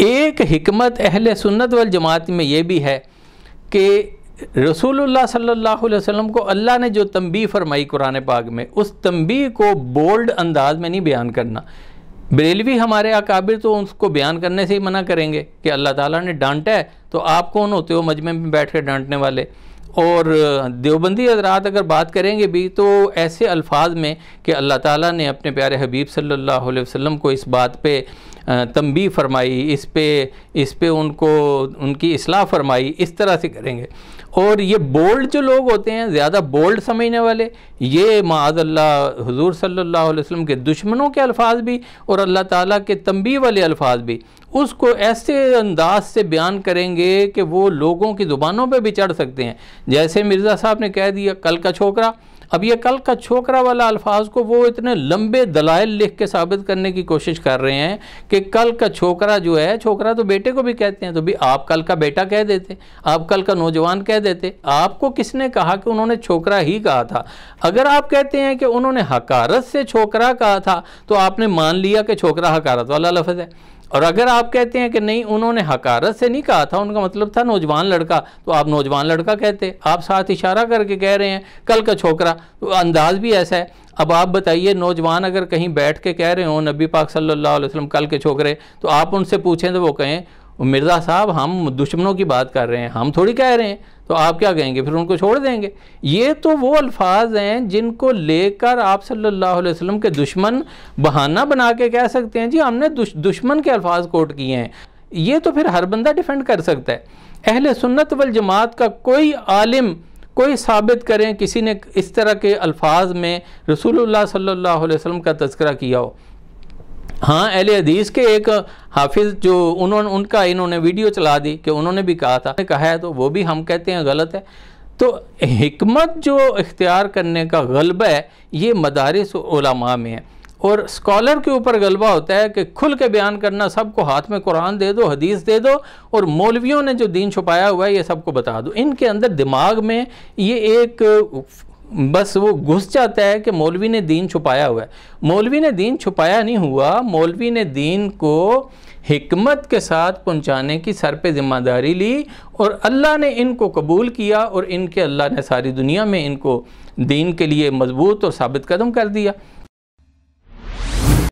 एक हमत अहल सुन्नत वाल जमात में ये भी है कि रसूलुल्लाह सल्लल्लाहु अलैहि वसल्लम को अल्लाह ने जो तंबी फरमाई कुरान पाक में उस तंबी को बोल्ड अंदाज में नहीं बयान करना बरेलवी हमारे अकाबिर तो उसको बयान करने से ही मना करेंगे कि अल्लाह ताला ने डांटा है तो आप कौन होते हो मजमे में बैठ कर डांटने वाले और देवबंदी हजरात अगर बात करेंगे भी तो ऐसे अल्फाज में कि अल्लाह ताला ने अपने प्यारे हबीब सल्लल्लाहु अलैहि वसल्लम को इस बात पे तंबी फरमाई इस पे इस पे उनको उनकी असलाह फरमाई इस तरह से करेंगे और ये बोल्ड जो लोग होते हैं ज़्यादा बोल्ड समझने वाले ये माजल्ला हजूर सल्ला वसम के दुश्मनों के अल्फाज भी और अल्लाह ताली के तम्बी वाले अल्फाज भी उसको ऐसे अंदाज से बयान करेंगे कि वो लोगों की ज़ुबानों पर भी चढ़ सकते हैं जैसे मिर्ज़ा साहब ने कह दिया कल का छोकरा अब ये कल का छोकरा वाला अल्फाज को वो इतने लंबे दलाइल लिख के साबित करने की कोशिश कर रहे हैं कि कल का छोकरा जो है छोकरा तो बेटे को भी कहते हैं तो भी आप कल का बेटा कह देते आप कल का नौजवान कह देते आपको किसने कहा कि उन्होंने छोकरा ही कहा था अगर आप कहते हैं कि उन्होंने हकारत से छोकरा कहा था तो आपने मान लिया कि छोकरा हकारत वाला लफज है और अगर आप कहते हैं कि नहीं उन्होंने हकारत से नहीं कहा था उनका मतलब था नौजवान लड़का तो आप नौजवान लड़का कहते आप साथ इशारा करके कह रहे हैं कल का छोकरा तो अंदाज भी ऐसा है अब आप बताइए नौजवान अगर कहीं बैठ के कह रहे हो नबी पाक सल्लल्लाहु अलैहि वसल्लम कल के छोकरे तो आप उनसे पूछें तो वो कहें मिर्ज़ा साहब हम दुश्मनों की बात कर रहे हैं हम थोड़ी कह रहे हैं तो आप क्या कहेंगे फिर उनको छोड़ देंगे ये तो वो अल्फाज हैं जिनको लेकर आप सल्लल्लाहु अलैहि वसल्लम के दुश्मन बहाना बना के कह सकते हैं जी हमने दुश, दुश्मन के अल्फाज कोट किए हैं ये तो फिर हर बंदा डिफेंड कर सकता है अहल सुन्नत वल जमात का कोई आलिम कोई साबित करें किसी ने इस तरह के अल्फाज में रसूलुल्लाह सल्लल्लाहु अलैहि वसल्लम का तस्करा किया हो हाँ अहल हदीस के एक हाफिज जो उन्होंने उनका इन्होंने वीडियो चला दी कि उन्होंने भी कहा था कहा है तो वो भी हम कहते हैं गलत है तो हमत जो इख्तियार करने का गलबा है ये मदारस में है और स्कॉलर के ऊपर गलबा होता है कि खुल के बयान करना सबको हाथ में कुरान दे दो हदीस दे दो और मौलवियों ने जो दीन छुपाया हुआ है ये सबको बता दो इनके अंदर दिमाग में ये एक बस वो घुस जाता है कि मौलवी ने दीन छुपाया हुआ है मौलवी ने दीन छुपाया नहीं हुआ मौलवी ने दीन को हमत के साथ पहुंचाने की सर पे ज़िम्मेदारी ली और अल्लाह ने इनको कबूल किया और इनके अल्लाह ने सारी दुनिया में इनको दीन के लिए मजबूत और साबित कदम कर दिया